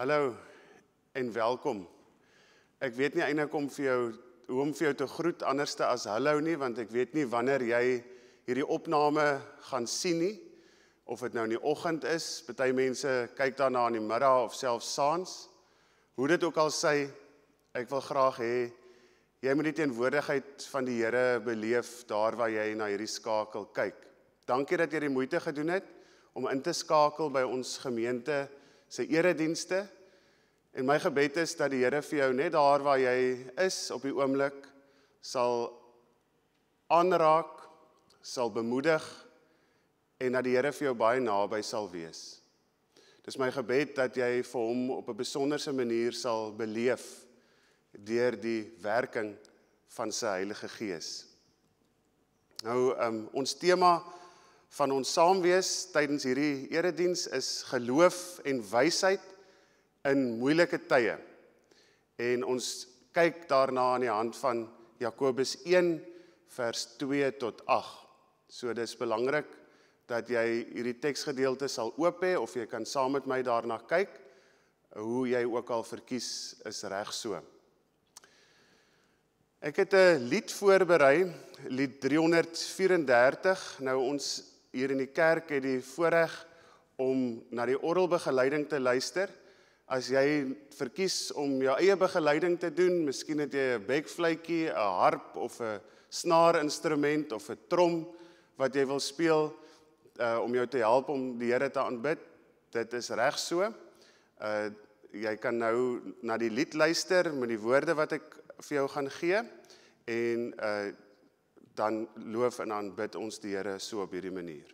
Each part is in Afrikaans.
Hallo en welkom. Ek weet nie eintlik om vir jou hoe om vir jou te groet anderste as hallo nie want ek weet nie wanneer jy hierdie opname gaan sien nie of dit nou in die oggend is. Party mense kyk daarna in die middag of selfs saans. Hoe dit ook al sê, ek wil graag hê jy moet die teenwoordigheid van die Here beleef daar waar jy na hierdie skakel kyk. Dankie dat jy die moeite gedoen het om in te skakel by ons gemeente sy eredienste. En my gebed is dat die Here vir jou net daar waar jy is op die oomblik sal aanraak, sal bemoedig en dat die Here vir jou baie naby sal wees. Dis my gebed dat jy vir hom op 'n besonderse manier sal beleef deur die werking van sy Heilige Gees. Nou, um, ons tema van ons saamwees tydens hierdie erediens is geloof en wysheid in moeilike tye. En ons kyk daarna aan die hand van Jakobus 1 vers 2 tot 8. So dis belangrik dat jy hierdie teksgedeelte sal oop hê of jy kan saam met my daarna kyk hoe jy ook al verkies is reg so. Ek het 'n lied voorberei, lied 334. Nou ons hier in die kerk het die voorreg om na die orgelbegeleiding te luister. As jy verkies om jou eie begeleiding te doen, miskien het jy 'n bekvluitjie, 'n harp of 'n snaarinstrument of 'n trom wat jy wil speel uh om jou te help om die Here te aanbid. Dit is reg so. Uh jy kan nou na die lied luister met die woorde wat ek vir jou gaan gee en uh dan loof en aanbid ons die Here so op hierdie manier.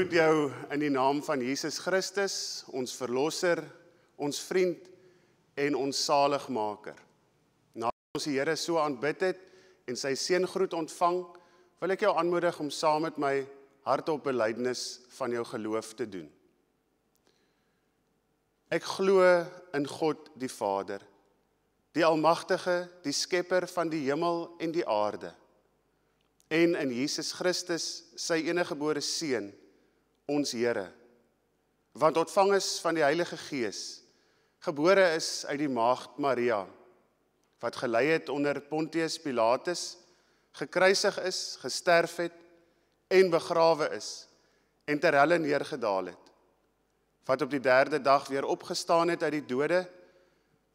groet jou in die naam van Jesus Christus, ons verlosser, ons vriend en ons saligmaker. Nadat ons die Here so aanbid het en sy seëngroet ontvang, wil ek jou aanmoedig om saam met my hartop belydenis van jou geloof te doen. Ek glo in God die Vader, die almagtige, die skepper van die hemel en die aarde en in Jesus Christus, sy enige gebore seun ons Here. Want ontvang is van die Heilige Gees, gebore is uit die maagd Maria, wat gelei het onder Pontius Pilatus, gekruisig is, gesterf het en begrawe is en ter helle neergedaal het. Wat op die 3de dag weer opgestaan het uit die dode,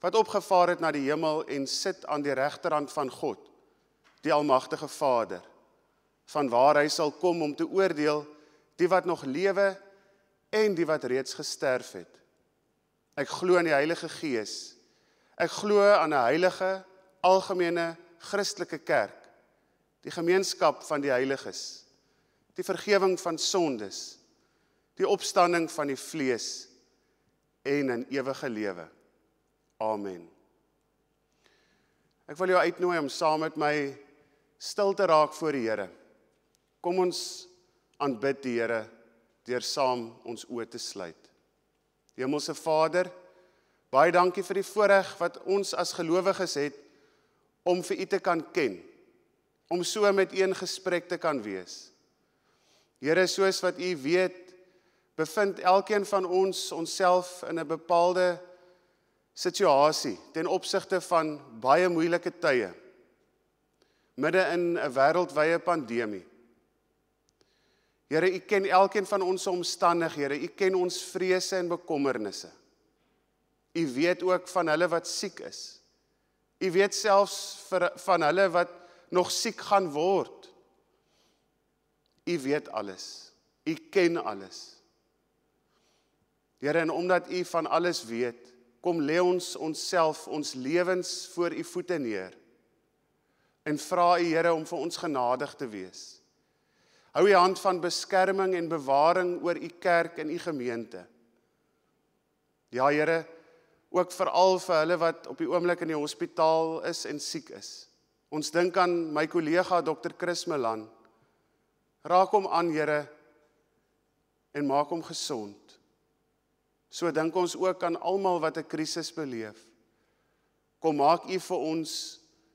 wat opgevaar het na die hemel en sit aan die regterhand van God, die almagtige Vader, vanwaar hy sal kom om te oordeel die wat nog lewe en die wat reeds gesterf het. Ek glo in die Heilige Gees. Ek glo aan 'n heilige, algemene Christelike kerk, die gemeenskap van die heiliges, die vergifnis van sondes, die opstanding van die vlees en 'n ewige lewe. Amen. Ek wil jou uitnooi om saam met my stil te raak voor die Here. Kom ons aanbid die Here deur saam ons oë te sluit. Hemelse Vader, baie dankie vir die voorreg wat ons as gelowiges het om vir U te kan ken, om so met U in gesprek te kan wees. Here, soos wat U weet, bevind elkeen van ons onsself in 'n bepaalde situasie ten opsigte van baie moeilike tye midde in 'n wêreldwye pandemie. Here, U ken elkeen van ons omstandighede. U ken ons vrese en bekommernisse. U weet ook van hulle wat siek is. U weet selfs vir, van hulle wat nog siek gaan word. U weet alles. U ken alles. Here, en omdat U van alles weet, kom lê ons onsself, ons lewens voor U voete neer en vra U Here om vir ons genadig te wees. Hou u hand van beskerming en bewaring oor u kerk en u gemeente. Ja Here, ook veral vir hulle wat op die oomblik in die hospitaal is en siek is. Ons dink aan my kollega Dr. Chris Milan. Raak hom aan, Here, en maak hom gesond. So dink ons ook aan almal wat 'n krisis beleef. Kom maak U vir ons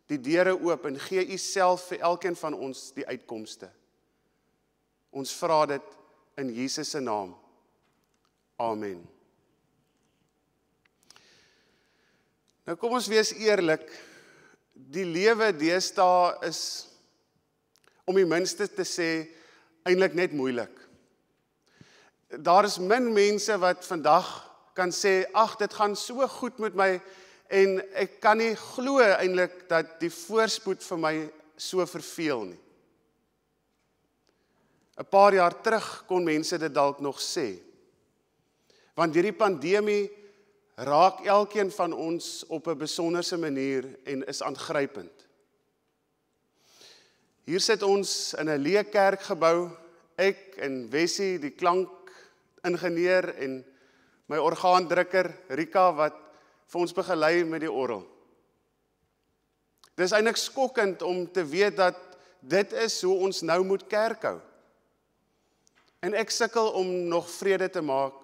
die deure oop en gee U self vir elkeen van ons die uitkomste. Ons vra dit in Jesus se naam. Amen. Nou kom ons wees eerlik. Die lewe deesdae is om die minste te sê eintlik net moeilik. Daar is min mense wat vandag kan sê ag dit gaan so goed met my en ek kan nie glo eintlik dat die voorspoed vir my so verveel nie. 'n paar jaar terug kon mense dit dalk nog sê. Want deur die pandemie raak elkeen van ons op 'n besonderse manier en is aangrypend. Hier sit ons in 'n leë kerkgebou, ek en Wessie, die klank ingenieur en my orgaandrukker Rika wat vir ons begelei met die orgel. Dis eintlik skokkend om te weet dat dit is hoe ons nou moet kerk hou. En ek sukkel om nog vrede te maak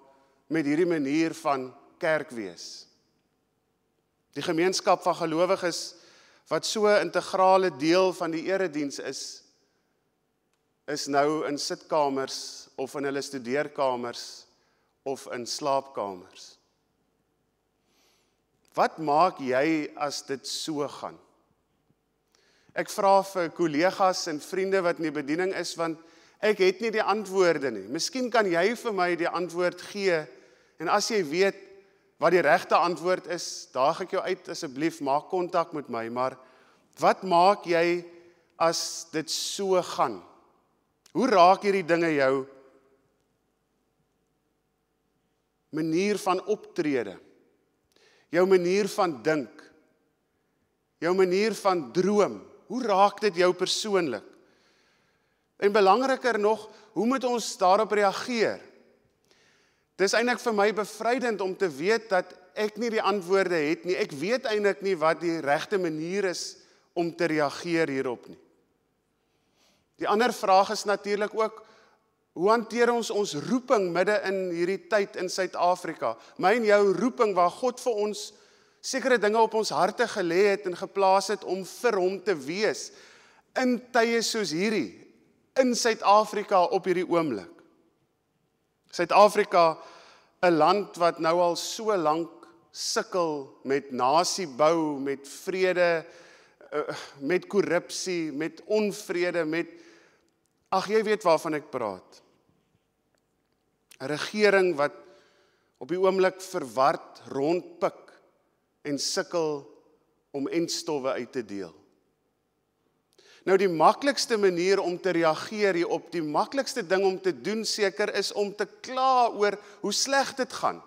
met hierdie manier van kerk wees. Die gemeenskap van gelowiges wat so 'n integrale deel van die erediens is is nou in sitkamers of in hulle studeerkamers of in slaapkamers. Wat maak jy as dit so gaan? Ek vra vir kollegas en vriende wat in die bediening is want Ek het nie die antwoorde nie. Miskien kan jy vir my die antwoord gee. En as jy weet wat die regte antwoord is, daag ek jou uit asseblief maak kontak met my, maar wat maak jy as dit so gaan? Hoe raak hierdie dinge jou manier van optrede? Jou manier van dink? Jou manier van droom? Hoe raak dit jou persoonlik? En belangriker nog, hoe moet ons daarop reageer? Dis eintlik vir my bevrydend om te weet dat ek nie die antwoorde het nie. Ek weet eintlik nie wat die regte manier is om te reageer hierop nie. Die ander vraag is natuurlik ook hoe hanteer ons ons roeping midde in hierdie tyd in Suid-Afrika? My en jou roeping waar God vir ons sekere dinge op ons harte gelê het en geplaas het om vir hom te wees in tye soos hierdie, in Suid-Afrika op hierdie oomblik. Suid-Afrika, 'n land wat nou al so lank sukkel met nasie bou, met vrede, eh, met korrupsie, met onvrede, met ag jy weet waarvan ek praat. 'n Regering wat op die oomblik verward rondpik en sukkel om enstowwe uit te deel. Nou die maklikste manier om te reageer hier op die maklikste ding om te doen seker is om te kla oor hoe sleg dit gaan.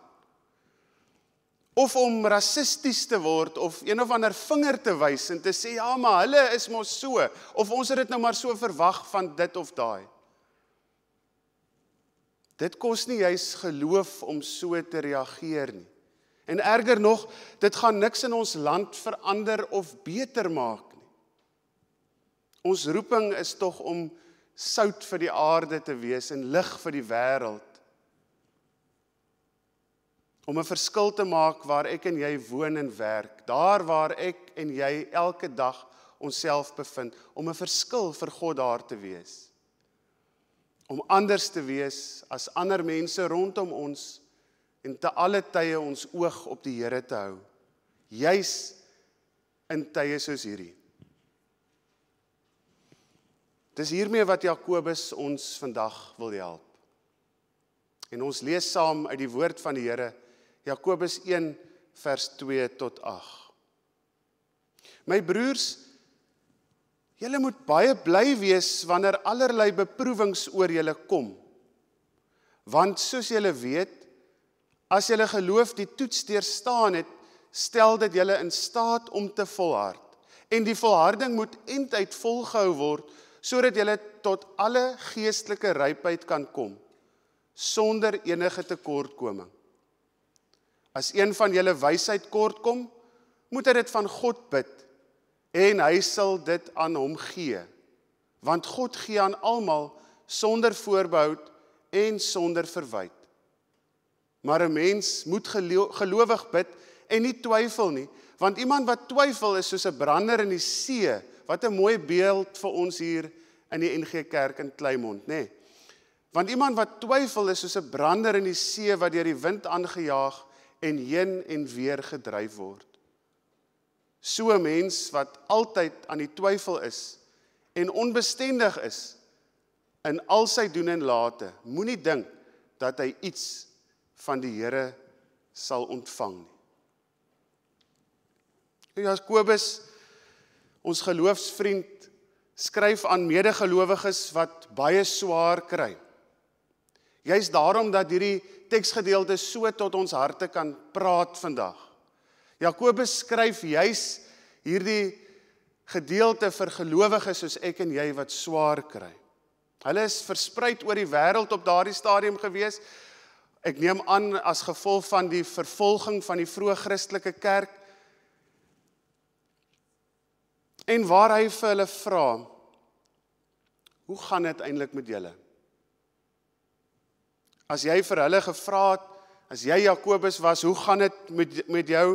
Of om rassisties te word of een of ander vinger te wys en te sê ja, maar hulle is mos so of ons het dit nou maar so verwag van dit of daai. Dit kos nie juis geloof om so te reageer nie. En erger nog, dit gaan niks in ons land verander of beter maak Ons roeping is tog om sout vir die aarde te wees en lig vir die wêreld. Om 'n verskil te maak waar ek en jy woon en werk, daar waar ek en jy elke dag onsself bevind, om 'n verskil vir God daar te wees. Om anders te wees as ander mense rondom ons en te alle tye ons oog op die Here te hou. Juis in tye soos hierdie Dis hiermee wat Jakobus ons vandag wil help. En ons lees saam uit die woord van die Here Jakobus 1 vers 2 tot 8. My broers, julle moet baie bly wees wanneer allerlei beproewings oor julle kom. Want soos julle weet, as julle geloof die toets deurstaan het, stel dit julle in staat om te volhard. En die volharding moet eintlik volgehou word sodat jy tot alle geestelike rypheid kan kom sonder enige tekortkoming. As een van julle wysheid kortkom, moet hy dit van God bid en hy sal dit aan hom gee. Want God gee aan almal sonder voorbehoud en sonder verwyt. Maar 'n mens moet gelowig bid en nie twyfel nie, want iemand wat twyfel is soos 'n brander in die see Wat 'n mooi beeld vir ons hier in die NG Kerk in Kleimond, nê? Nee. Want iemand wat twyfel is soos 'n brander in die see wat deur die wind aangejaag en heen en weer gedryf word. So 'n mens wat altyd aan die twyfel is en onbestendig is in al sy doen en late, moenie dink dat hy iets van die Here sal ontvang nie. Jakobus Ons geloofsvriend skryf aan medegelowiges wat baie swaar kry. Jy's daarom dat hierdie teksgedeelte so tot ons harte kan praat vandag. Jakobus skryf juis hierdie gedeelte vir gelowiges soos ek en jy wat swaar kry. Hulle is versprei oor die wêreld op daardie stadium gewees. Ek neem aan as gevolg van die vervolging van die vroeë Christelike kerk en waar hy vir hulle vra hoe gaan dit eintlik met julle as jy vir hulle gevra het as jy Jakobus was hoe gaan dit met met jou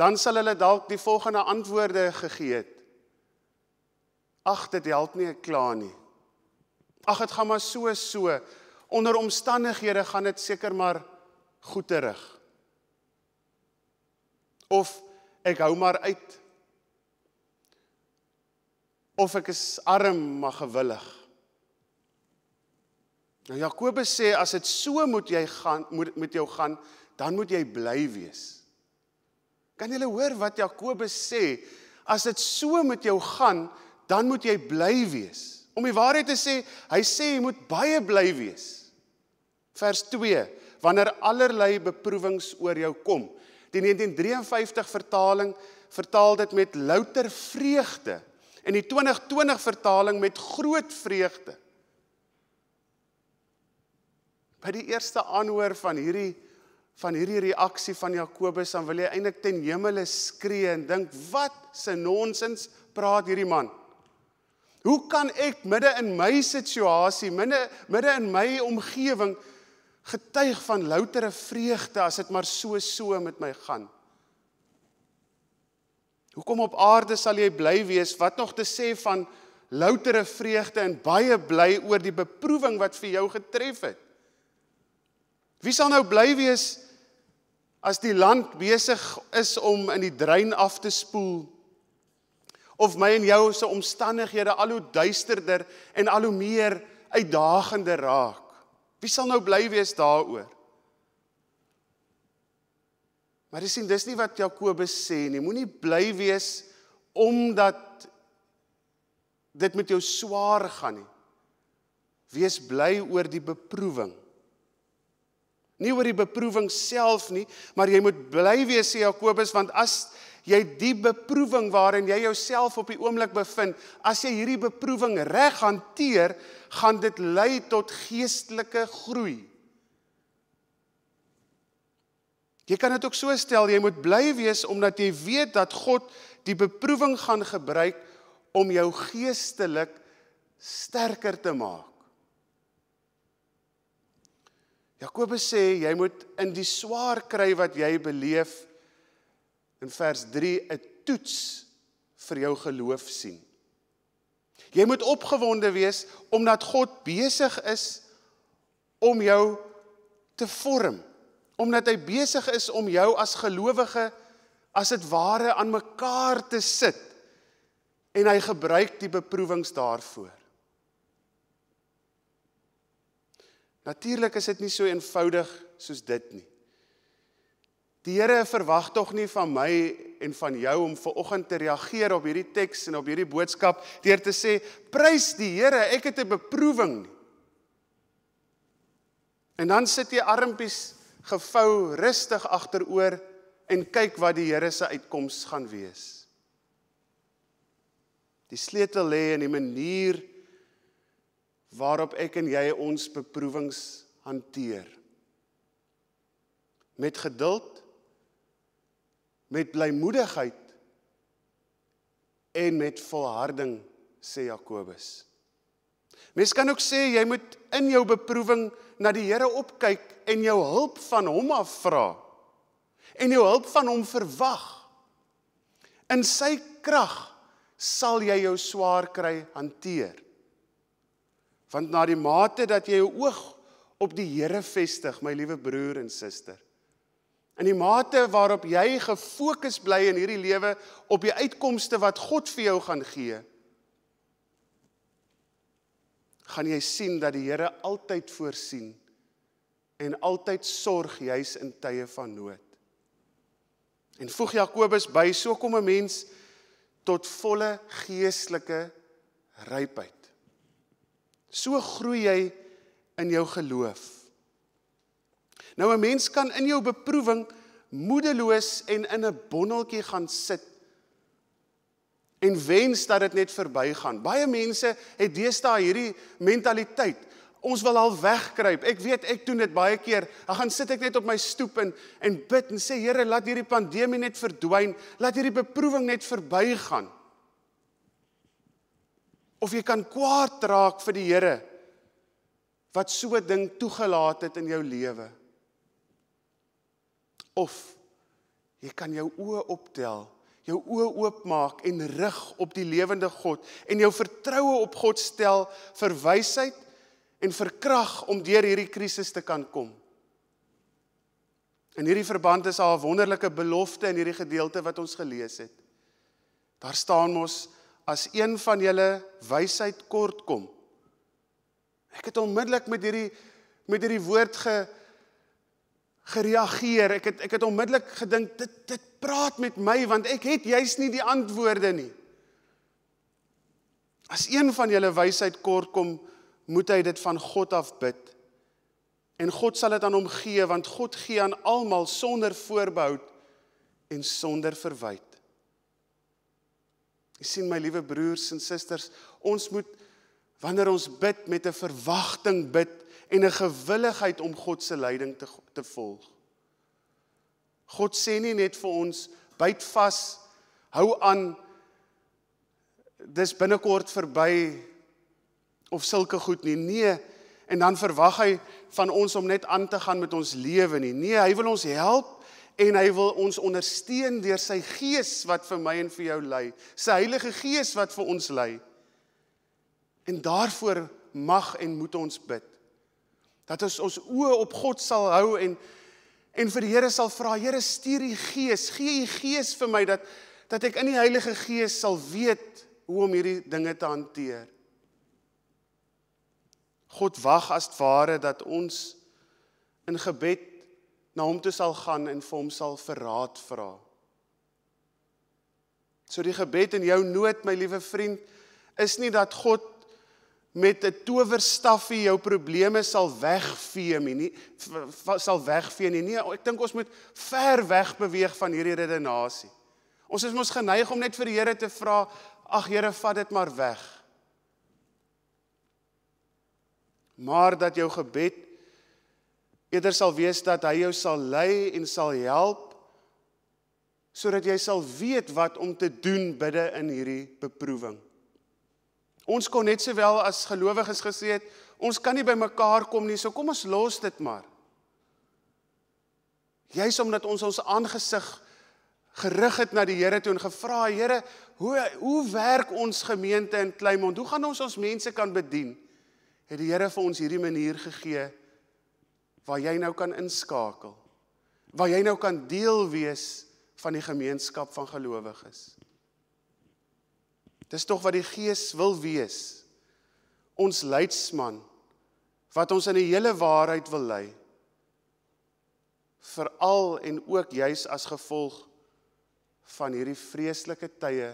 dan sal hulle dalk die volgende antwoorde gegee het ag dit help nie klaar nie ag dit gaan maar so so onder omstandighede gaan dit seker maar goed terug of ek hou maar uit of ek is arm maar gewillig. Nou Jakobus sê as dit so moet jy gaan moet met jou gaan, dan moet jy bly wees. Kan julle hoor wat Jakobus sê? As dit so met jou gaan, dan moet jy bly wees. Om die waarheid te sê, hy sê jy moet baie bly wees. Vers 2: Wanneer allerlei beproewings oor jou kom. Die 1953 vertaling vertaal dit met louter vreugde in die 2020 vertaling met groot vreugde. By die eerste aanhoor van hierdie van hierdie reaksie van Jakobus dan wil hy eintlik ten hemele skree en dink wat se nonsens praat hierdie man? Hoe kan ek midde in my situasie, midde midde in my omgewing getuig van loutere vreugde as dit maar so so met my gaan? Hoekom op aarde sal jy bly wees? Wat nog te sê van loutere vreugde en baie bly oor die beproewing wat vir jou getref het? Wie sal nou bly wees as die land besig is om in die drein af te spoel? Of my en jou se omstandighede al hoe duisterder en al hoe meer uitdagender raak? Wie sal nou bly wees daaroor? Maar jy sien, dis nie wat Jakobus sê nie. Moenie bly wees omdat dit met jou swaar gaan nie. Wees bly oor die beproewing. Nie oor die beproewing self nie, maar jy moet bly wees sê Jakobus want as jy die beproewing waarin jy jouself op die oomblik bevind, as jy hierdie beproewing reg hanteer, gaan dit lei tot geestelike groei. Jy kan dit ook so stel, jy moet bly wees omdat jy weet dat God die beproewing gaan gebruik om jou geestelik sterker te maak. Jakobus sê jy moet in die swaar kry wat jy beleef in vers 3 'n toets vir jou geloof sien. Jy moet opgewonde wees omdat God besig is om jou te vorm omdat hy besig is om jou as gelowige as dit ware aan mekaar te sit en hy gebruik die beproewings daarvoor. Natuurlik is dit nie so eenvoudig soos dit nie. Die Here verwag tog nie van my en van jou om ver oggend te reageer op hierdie teks en op hierdie boodskap deur te sê prys die Here, ek het 'n beproewing. En dan sit jy armpies gevou rustig agteroor en kyk wat die Here se uitkoms gaan wees. Die sleutel lê in die manier waarop ek en jy ons beproewings hanteer. Met geduld, met blymoedigheid en met volharding sê Jakobus. Mens kan ook sê jy moet in jou beproewing na die Here opkyk en jou hulp van hom afvra. En jou hulp van hom verwag. In sy krag sal jy jou swaar kry hanteer. Want na die mate dat jy jou oog op die Here vestig, my liewe broer en suster, in die mate waarop jy gefokus bly in hierdie lewe op die uitkomste wat God vir jou gaan gee, gaan jy sien dat die Here altyd voorsien en altyd sorg juis in tye van nood. En voeg Jakobus by, so kom 'n mens tot volle geestelike rypheid. So groei jy in jou geloof. Nou 'n mens kan in jou beproewing moedeloos en in 'n bondeltjie gaan sit en wens dat dit net verbygaan. Baie mense het deesdae hierdie mentaliteit. Ons wil al wegkruip. Ek weet ek doen dit baie keer. Ek gaan sit ek net op my stoep en en bid en sê Here, laat hierdie pandemie net verdwyn. Laat hierdie beproewing net verbygaan. Of jy kan kwaad raak vir die Here wat so 'n ding toegelaat het in jou lewe. Of jy kan jou oë optel jou oë oopmaak en rig op die lewende God en jou vertroue op God stel vir wysheid en vir krag om deur hierdie krisis te kan kom. In hierdie verband is daar 'n wonderlike belofte in hierdie gedeelte wat ons gelees het. Daar staan mos as een van julle wysheid kort kom. Ek het onmiddellik met hierdie met hierdie woord ge gereageer. Ek het ek het onmiddellik gedink dit dit praat met my want ek het juis nie die antwoorde nie. As een van julle wysheid kort kom, moet hy dit van God af bid. En God sal dit aan hom gee want God gee aan almal sonder voorbehoud en sonder verwyd. Jy sien my liewe broers en susters, ons moet wanneer ons bid met 'n verwagting bid en 'n gewilligheid om God se leiding te te volg. God sê nie net vir ons byt vas, hou aan. Dis binnekort verby of sulke goed nie. Nee, en dan verwag hy van ons om net aan te gaan met ons lewe nie. Nee, hy wil ons help en hy wil ons ondersteun deur sy gees wat vir my en vir jou lei, sy Heilige Gees wat vir ons lei. En daarvoor mag en moet ons bid. Dat ons ons oë op God sal hou en en vir die Here sal vra, Here stuur die Gees, gee U Gees vir my dat dat ek in die Heilige Gees sal weet hoe om hierdie dinge te hanteer. God wag as ware dat ons in gebed na hom toe sal gaan en vir hom sal verraad vra. So die gebed in jou nood, my liewe vriend, is nie dat God met 'n towerstafie jou probleme sal wegvee nie, nie sal wegvee nie. Nee, ek dink ons moet ver weg beweeg van hierdie redenasie. Ons is mos geneig om net vir die Here te vra, ag Here, vat dit maar weg. Maar dat jou gebed eerder sal wees dat hy jou sal lei en sal help sodat jy sal weet wat om te doen binne in hierdie beproewing. Ons kon net sowel as gelowiges gesê het, ons kan nie by mekaar kom nie, so kom ons los dit maar. Juis omdat ons ons aangesig gerig het na die Here toe en gevra, Here, hoe hoe werk ons gemeente in Kleinmond? Hoe gaan ons ons mense kan bedien? Het die Here vir ons hierdie manier gegee waar jy nou kan inskakel. Waar jy nou kan deel wees van die gemeenskap van gelowiges. Dis tog wat die Gees wil wees. Ons leidsman wat ons in die hele waarheid wil lei. Veral en ook juis as gevolg van hierdie vreeslike tye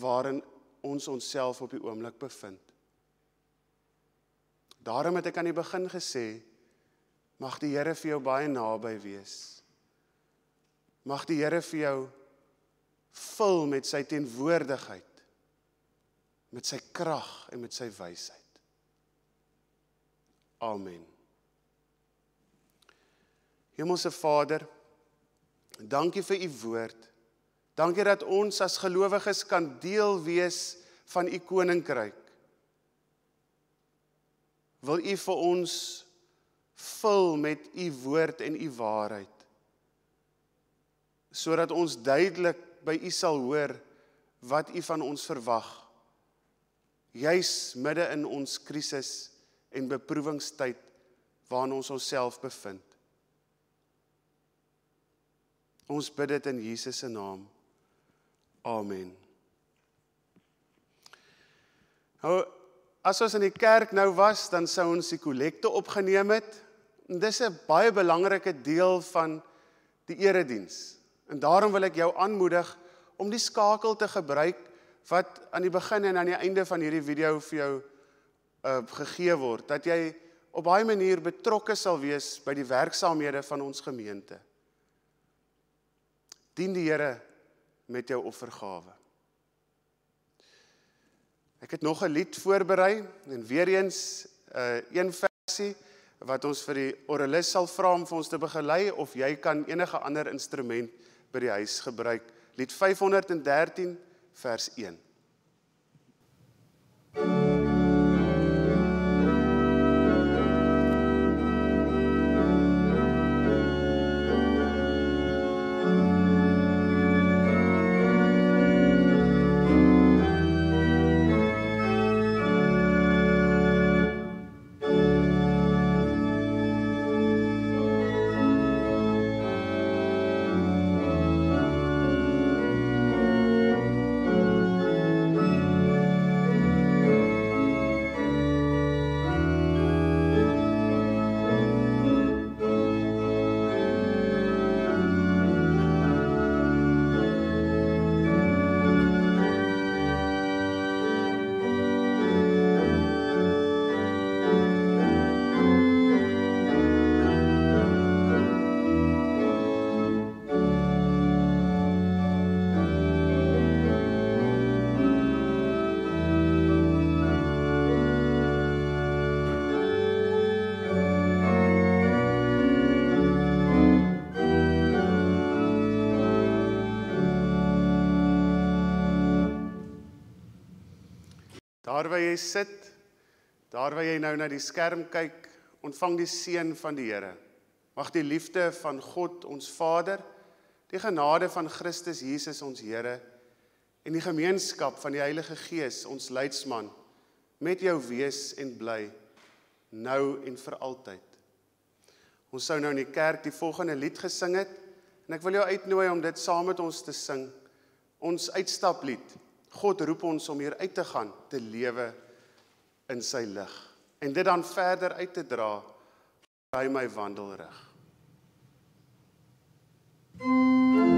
waarin ons onsself op die oomblik bevind. Daarom het ek aan die begin gesê mag die Here vir jou baie naby wees. Mag die Here vir jou vul met sy teenwoordigheid met sy krag en met sy wysheid. Amen. Hemelse Vader, dankie vir u woord. Dankie dat ons as gelowiges kan deel wees van u koninkryk. Wil u vir ons vul met u woord en u waarheid sodat ons duidelik by u sal hoor wat u van ons verwag juis midde in ons krisis en beproewingstyd waarin ons onsself bevind. Ons bid dit in Jesus se naam. Amen. Nou as ons in die kerk nou was, dan sou ons die kollekte opgeneem het. Dis 'n baie belangrike deel van die erediens. En daarom wil ek jou aanmoedig om die skakel te gebruik wat aan die begin en aan die einde van hierdie video vir jou uh gegee word dat jy op baie manier betrokke sal wees by die werksaamhede van ons gemeente. Dien die Here met jou offergawe. Ek het nog 'n lied voorberei en weer eens 'n uh, een versie wat ons vir die orgelis sal vra om vir ons te begelei of jy kan enige ander instrument by die huis gebruik. Lied 513 vers 1. Daar waar jy sit, daar waar jy nou na die skerm kyk, ontvang die seën van die Here. Mag die liefde van God ons Vader, die genade van Christus Jesus ons Here en die gemeenskap van die Heilige Gees ons leidsman met jou wees en bly nou en vir altyd. Ons sou nou in die kerk die volgende lied gesing het en ek wil jou uitnooi om dit saam met ons te sing. Ons uitstaplied. God roep ons om hier uit te gaan, te lewe in sy lig en dit dan verder uit te dra by my wandelrig. Thank you.